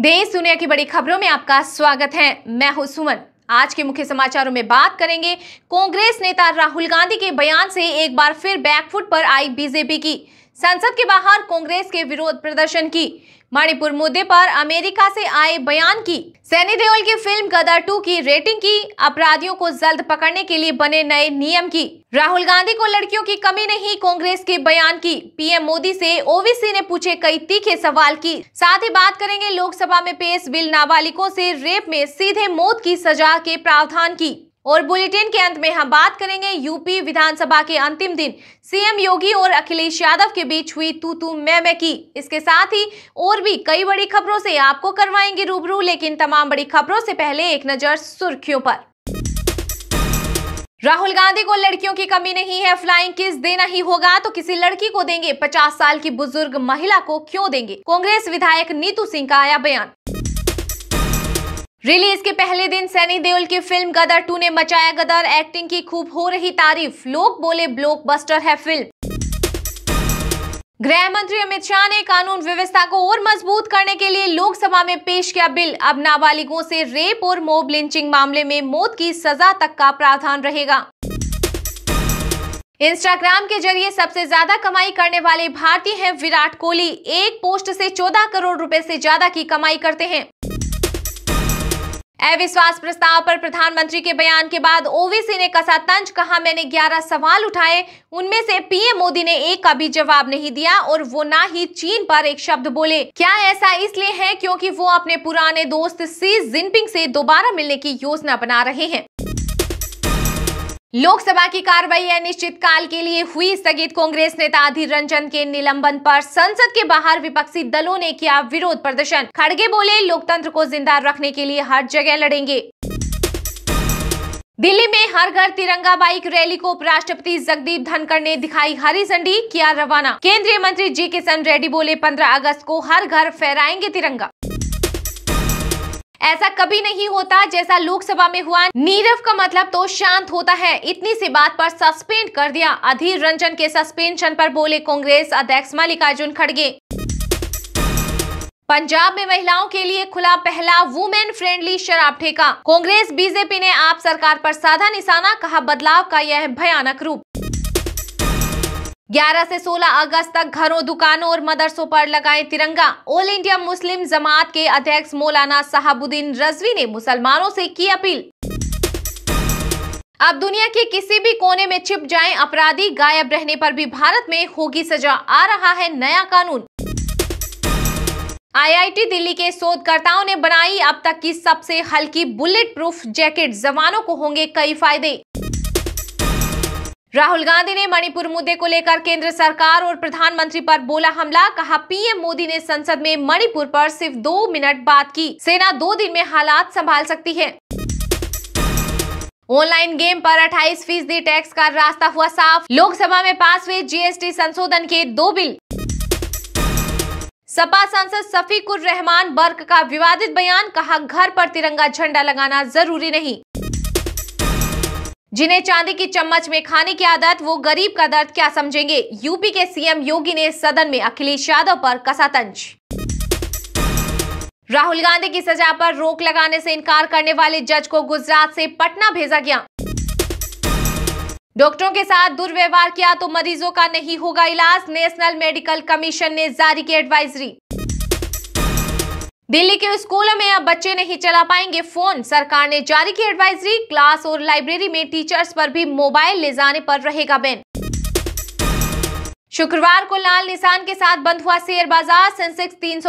देश दुनिया की बड़ी खबरों में आपका स्वागत है मैं हूं सुमन आज के मुख्य समाचारों में बात करेंगे कांग्रेस नेता राहुल गांधी के बयान से एक बार फिर बैकफुट पर आई बीजेपी की संसद के बाहर कांग्रेस के विरोध प्रदर्शन की मणिपुर मुद्दे पर अमेरिका से आए बयान की सैनी देओल की फिल्म गदर टू की रेटिंग की अपराधियों को जल्द पकड़ने के लिए बने नए नियम की राहुल गांधी को लड़कियों की कमी नहीं कांग्रेस के बयान की पीएम मोदी से ओवीसी ने पूछे कई तीखे सवाल की साथ ही बात करेंगे लोकसभा में पेश बिल नाबालिगों ऐसी रेप में सीधे मौत की सजा के प्रावधान की और बुलेटिन के अंत में हम बात करेंगे यूपी विधानसभा के अंतिम दिन सीएम योगी और अखिलेश यादव के बीच हुई तू तू मैं मैं की इसके साथ ही और भी कई बड़ी खबरों से आपको करवाएंगे रूबरू लेकिन तमाम बड़ी खबरों से पहले एक नजर सुर्खियों पर राहुल गांधी को लड़कियों की कमी नहीं है फ्लाइंग किस देना ही होगा तो किसी लड़की को देंगे 50 साल की बुजुर्ग महिला को क्यों देंगे कांग्रेस विधायक नीतू सिंह का आया बयान रिलीज के पहले दिन सैनी देओल की फिल्म गदर टू ने मचाया गदर एक्टिंग की खूब हो रही तारीफ लोग बोले ब्लॉकबस्टर है फिल्म गृह मंत्री अमित शाह ने कानून व्यवस्था को और मजबूत करने के लिए लोकसभा में पेश किया बिल अब नाबालिगों से रेप और मोब लिंचिंग मामले में मौत की सजा तक का प्रावधान रहेगा इंस्टाग्राम के जरिए सबसे ज्यादा कमाई करने वाले भारतीय हैं विराट कोहली एक पोस्ट से 14 करोड़ रुपए से ज्यादा की कमाई करते हैं अविश्वास प्रस्ताव पर प्रधानमंत्री के बयान के बाद ओवीसी ने कसा तंज कहा मैंने 11 सवाल उठाए उनमें से पीएम मोदी ने एक का भी जवाब नहीं दिया और वो ना ही चीन पर एक शब्द बोले क्या ऐसा इसलिए है क्योंकि वो अपने पुराने दोस्त सी जिनपिंग से दोबारा मिलने की योजना बना रहे हैं लोकसभा की कार्रवाई अनिश्चित काल के लिए हुई स्थगित कांग्रेस नेता अधीर रंजन के निलंबन पर संसद के बाहर विपक्षी दलों ने किया विरोध प्रदर्शन खड़गे बोले लोकतंत्र को जिंदा रखने के लिए हर जगह लड़ेंगे दिल्ली में हर घर तिरंगा बाइक रैली को उपराष्ट्रपति जगदीप धनखड़ ने दिखाई हरी झंडी किया रवाना केंद्रीय मंत्री जी किशन रेड्डी बोले पंद्रह अगस्त को हर घर फहराएंगे तिरंगा ऐसा कभी नहीं होता जैसा लोकसभा में हुआ नीरव का मतलब तो शांत होता है इतनी सी बात पर सस्पेंड कर दिया अधीर रंजन के सस्पेंशन पर बोले कांग्रेस अध्यक्ष मल्लिकार्जुन खड़गे पंजाब में महिलाओं के लिए खुला पहला वुमेन फ्रेंडली शराब ठेका कांग्रेस बीजेपी ने आप सरकार पर साधा निशाना कहा बदलाव का यह भयानक रूप 11 से 16 अगस्त तक घरों दुकानों और मदरसों पर लगाएं तिरंगा ऑल इंडिया मुस्लिम जमात के अध्यक्ष मौलाना साहबुद्दीन रजवी ने मुसलमानों से की अपील अब दुनिया के किसी भी कोने में छिप जाएं अपराधी गायब रहने पर भी भारत में होगी सजा आ रहा है नया कानून आईआईटी दिल्ली के शोधकर्ताओं ने बनाई अब तक की सबसे हल्की बुलेट प्रूफ जैकेट जवानों को होंगे कई फायदे राहुल गांधी ने मणिपुर मुद्दे को लेकर केंद्र सरकार और प्रधानमंत्री पर बोला हमला कहा पीएम मोदी ने संसद में मणिपुर पर सिर्फ दो मिनट बात की सेना दो दिन में हालात संभाल सकती है ऑनलाइन गेम पर 28 फीसदी टैक्स का रास्ता हुआ साफ लोकसभा में पास हुए जीएसटी संशोधन के दो बिल सपा सांसद सफीकुर रहमान बर्क का विवादित बयान कहा घर पर तिरंगा झंडा लगाना जरूरी नहीं जिन्हें चांदी की चम्मच में खाने की आदत वो गरीब का दर्द क्या समझेंगे यूपी के सीएम योगी ने सदन में अखिलेश यादव पर कसा तंज राहुल गांधी की सजा पर रोक लगाने से इनकार करने वाले जज को गुजरात से पटना भेजा गया डॉक्टरों के साथ दुर्व्यवहार किया तो मरीजों का नहीं होगा इलाज नेशनल मेडिकल कमीशन ने जारी की एडवाइजरी दिल्ली के स्कूलों में अब बच्चे नहीं चला पाएंगे फोन सरकार ने जारी की एडवाइजरी क्लास और लाइब्रेरी में टीचर्स पर भी मोबाइल ले जाने पर रहेगा बैन शुक्रवार को लाल निशान के साथ बंद हुआ शेयर बाजार सेंसेक्स तीन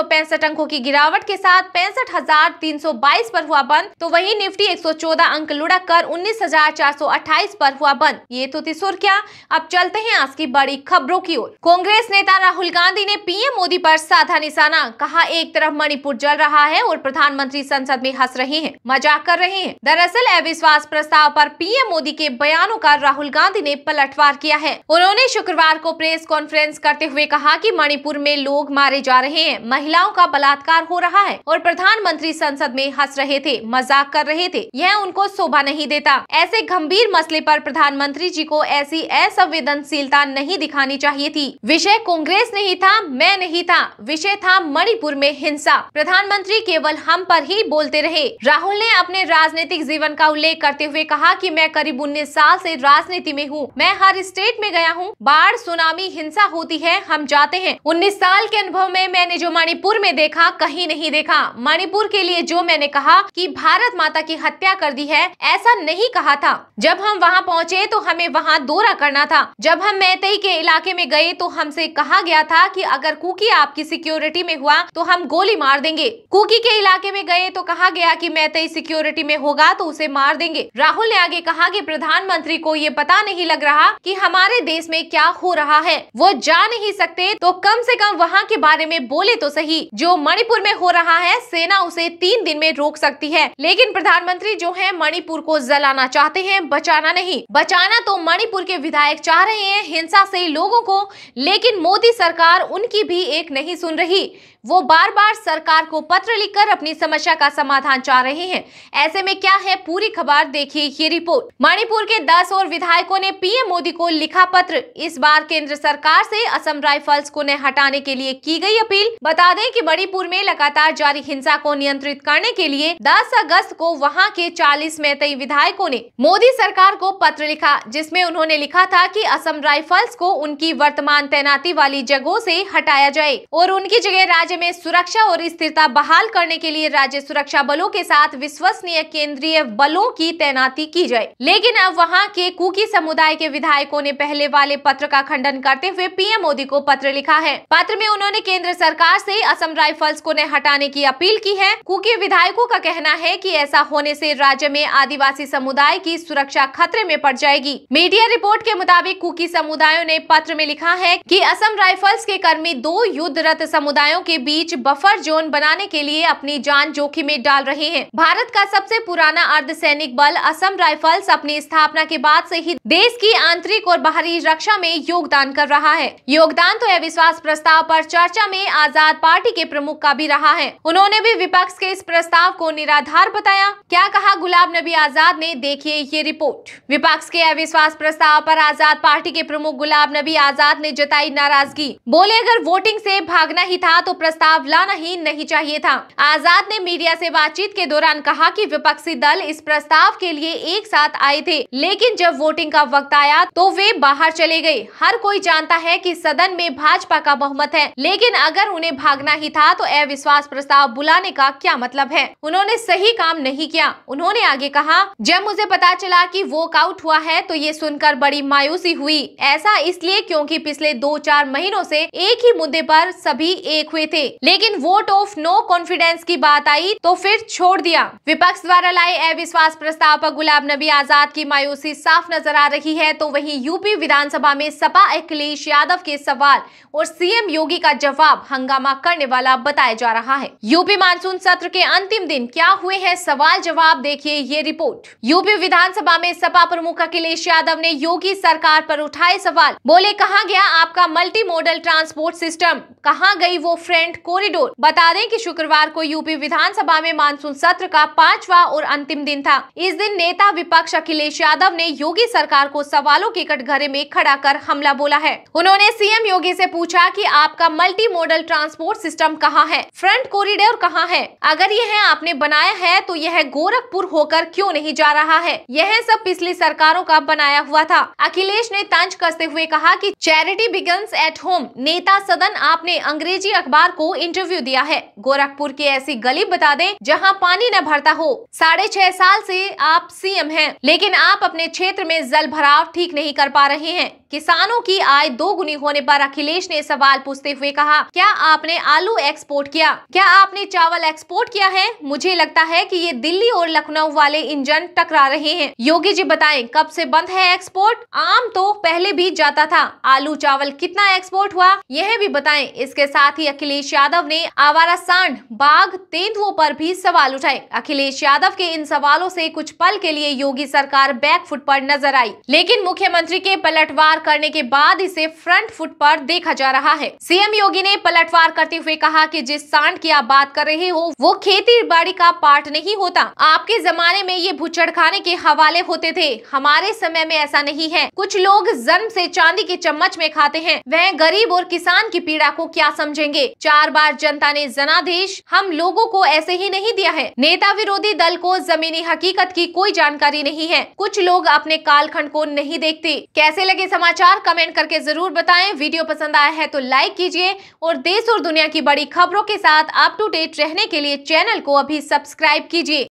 अंकों की गिरावट के साथ पैंसठ हजार तीन सौ बाईस पर हुआ बंद तो वहीं निफ्टी चौदह अंक लुढ़क कर उन्नीस हजार चार सौ अट्ठाईस पर हुआ बंद ये तो थी सुर्खिया अब चलते हैं आज की बड़ी खबरों की ओर कांग्रेस नेता राहुल गांधी ने पीएम मोदी पर साधा निशाना कहा एक तरफ मणिपुर जल रहा है और प्रधानमंत्री संसद में हंस रहे हैं मजाक कर रहे हैं दरअसल अविश्वास प्रस्ताव आरोप पीएम मोदी के बयानों का राहुल गांधी ने पलटवार किया है उन्होंने शुक्रवार को प्रेस कॉन्फ्रेंस करते हुए कहा कि मणिपुर में लोग मारे जा रहे हैं महिलाओं का बलात्कार हो रहा है और प्रधानमंत्री संसद में हंस रहे थे मजाक कर रहे थे यह उनको शोभा नहीं देता ऐसे गंभीर मसले पर प्रधानमंत्री जी को ऐसी असंवेदनशीलता नहीं दिखानी चाहिए थी विषय कांग्रेस नहीं था मैं नहीं था विषय था मणिपुर में हिंसा प्रधानमंत्री केवल हम पर ही बोलते रहे राहुल ने अपने राजनीतिक जीवन का उल्लेख करते हुए कहा की मैं करीब उन्नीस साल ऐसी राजनीति में हूँ मैं हर स्टेट में गया हूँ बाढ़ सुनामी हिंसा हिंसा होती है हम जाते हैं उन्नीस साल के अनुभव में मैंने जो मणिपुर में देखा कहीं नहीं देखा मणिपुर के लिए जो मैंने कहा कि भारत माता की हत्या कर दी है ऐसा नहीं कहा था जब हम वहाँ पहुँचे तो हमें वहाँ दौरा करना था जब हम मैतई के इलाके में गए तो हमसे कहा गया था कि अगर कुकी आपकी सिक्योरिटी में हुआ तो हम गोली मार देंगे कुकी के इलाके में गए तो कहा गया की मैतई सिक्योरिटी में होगा तो उसे मार देंगे राहुल ने आगे कहा की प्रधानमंत्री को ये पता नहीं लग रहा कि हमारे देश में क्या हो रहा है वो जा नहीं सकते तो कम से कम वहाँ के बारे में बोले तो सही जो मणिपुर में हो रहा है सेना उसे तीन दिन में रोक सकती है लेकिन प्रधानमंत्री जो है मणिपुर को जलाना चाहते है बचाना नहीं बचाना तो मणिपुर के विधायक चाह रहे हैं हिंसा से लोगों को लेकिन मोदी सरकार उनकी भी एक नहीं सुन रही वो बार बार सरकार को पत्र लिखकर अपनी समस्या का समाधान चाह रहे हैं ऐसे में क्या है पूरी खबर देखिए ये रिपोर्ट मणिपुर के 10 और विधायकों ने पीएम मोदी को लिखा पत्र इस बार केंद्र सरकार सरकार से असम राइफल्स को हटाने के लिए की गई अपील बता दें कि मणिपुर में लगातार जारी हिंसा को नियंत्रित करने के लिए 10 अगस्त को वहां के 40 मैतई विधायकों ने मोदी सरकार को पत्र लिखा जिसमें उन्होंने लिखा था कि असम राइफल्स को उनकी वर्तमान तैनाती वाली जगहों से हटाया जाए और उनकी जगह राज्य में सुरक्षा और स्थिरता बहाल करने के लिए राज्य सुरक्षा बलों के साथ विश्वसनीय केंद्रीय बलों की तैनाती की जाए लेकिन अब वहाँ के कुकी समुदाय के विधायकों ने पहले वाले पत्र का खंडन करते करते हुए पीएम मोदी को पत्र लिखा है पत्र में उन्होंने केंद्र सरकार से असम राइफल्स को हटाने की अपील की है क्योंकि विधायकों का कहना है कि ऐसा होने से राज्य में आदिवासी समुदाय की सुरक्षा खतरे में पड़ जाएगी मीडिया रिपोर्ट के मुताबिक कुकी समुदायों ने पत्र में लिखा है की असम राइफल्स के कर्मी दो युद्धरत समुदायों के बीच बफर जोन बनाने के लिए अपनी जान जोखिम में डाल रहे हैं भारत का सबसे पुराना अर्ध बल असम राइफल्स अपनी स्थापना के बाद से ही देश की आंतरिक और बाहरी रक्षा में योगदान कर रहा रहा है योगदान तो यह विश्वास प्रस्ताव पर चर्चा में आजाद पार्टी के प्रमुख का भी रहा है उन्होंने भी विपक्ष के इस प्रस्ताव को निराधार बताया क्या कहा गुलाब नबी आजाद ने देखिए ये रिपोर्ट विपक्ष के अविश्वास प्रस्ताव पर आजाद पार्टी के प्रमुख गुलाब नबी आजाद ने जताई नाराजगी बोले अगर वोटिंग से भागना ही था तो प्रस्ताव लाना ही नहीं चाहिए था आजाद ने मीडिया से बातचीत के दौरान कहा कि विपक्षी दल इस प्रस्ताव के लिए एक साथ आए थे लेकिन जब वोटिंग का वक्त आया तो वे बाहर चले गए हर कोई जानता जानता है कि सदन में भाजपा का बहुमत है लेकिन अगर उन्हें भागना ही था तो अविश्वास प्रस्ताव बुलाने का क्या मतलब है उन्होंने सही काम नहीं किया उन्होंने आगे कहा जब मुझे पता चला कि वॉकआउट हुआ है तो ये सुनकर बड़ी मायूसी हुई ऐसा इसलिए क्योंकि पिछले दो चार महीनों से एक ही मुद्दे पर सभी एक हुए थे लेकिन वोट ऑफ नो कॉन्फिडेंस की बात आई तो फिर छोड़ दिया विपक्ष द्वारा लाए अविश्वास प्रस्ताव पर गुलाम नबी आजाद की मायूसी साफ नजर आ रही है तो वहीं यूपी विधानसभा में सपा अखिलेश अखिलेश यादव के सवाल और सीएम योगी का जवाब हंगामा करने वाला बताया जा रहा है यूपी मानसून सत्र के अंतिम दिन क्या हुए हैं सवाल जवाब देखिए ये रिपोर्ट यूपी विधानसभा में सपा प्रमुख अखिलेश यादव ने योगी सरकार पर उठाए सवाल बोले कहा गया आपका मल्टी मॉडल ट्रांसपोर्ट सिस्टम कहा गयी वो फ्रेंड कॉरिडोर बता दें की शुक्रवार को यूपी विधानसभा में मानसून सत्र का पांचवा और अंतिम दिन था इस दिन नेता विपक्ष अखिलेश यादव ने योगी सरकार को सवालों के कटघरे में खड़ा कर हमला बोला है उन्होंने सीएम योगी से पूछा कि आपका मल्टी मॉडल ट्रांसपोर्ट सिस्टम कहाँ है फ्रंट कॉरिडोर कहाँ है अगर यह आपने बनाया है तो यह गोरखपुर होकर क्यों नहीं जा रहा है यह सब पिछली सरकारों का बनाया हुआ था अखिलेश ने तंज कसते हुए कहा कि चैरिटी बिगन्स एट होम नेता सदन आपने अंग्रेजी अखबार को इंटरव्यू दिया है गोरखपुर की ऐसी गली बता दे जहाँ पानी न भरता हो साढ़े छह साल ऐसी आप सीएम है लेकिन आप अपने क्षेत्र में जल भराव ठीक नहीं कर पा रहे हैं किसानों की आय दोगुनी होने पर अखिलेश ने सवाल पूछते हुए कहा क्या आपने आलू एक्सपोर्ट किया क्या आपने चावल एक्सपोर्ट किया है मुझे लगता है कि ये दिल्ली और लखनऊ वाले इंजन टकरा रहे हैं योगी जी बताएं कब से बंद है एक्सपोर्ट आम तो पहले भी जाता था आलू चावल कितना एक्सपोर्ट हुआ यह भी बताए इसके साथ ही अखिलेश यादव ने आवारा सांड बाघ तेंदुओं आरोप भी सवाल उठाए अखिलेश यादव के इन सवालों ऐसी कुछ पल के लिए योगी सरकार बैकफुट पर नजर आई लेकिन मुख्यमंत्री के पलटवार करने के बाद इसे से फ्रंट फुट पर देखा जा रहा है सीएम योगी ने पलटवार करते हुए कहा कि जिस सांड की आप बात कर रहे हो वो खेती बाड़ी का पार्ट नहीं होता आपके जमाने में ये भूचड़ खाने के हवाले होते थे हमारे समय में ऐसा नहीं है कुछ लोग जन्म से चांदी के चम्मच में खाते हैं वह गरीब और किसान की पीड़ा को क्या समझेंगे चार बार जनता ने जनादेश हम लोगो को ऐसे ही नहीं दिया है नेता विरोधी दल को जमीनी हकीकत की कोई जानकारी नहीं है कुछ लोग अपने कालखंड को नहीं देखते कैसे लगे समाचार कमेंट करके जरूर बताएं वीडियो पसंद आया है तो लाइक कीजिए और देश और दुनिया की बड़ी खबरों के साथ अप टू डेट रहने के लिए चैनल को अभी सब्सक्राइब कीजिए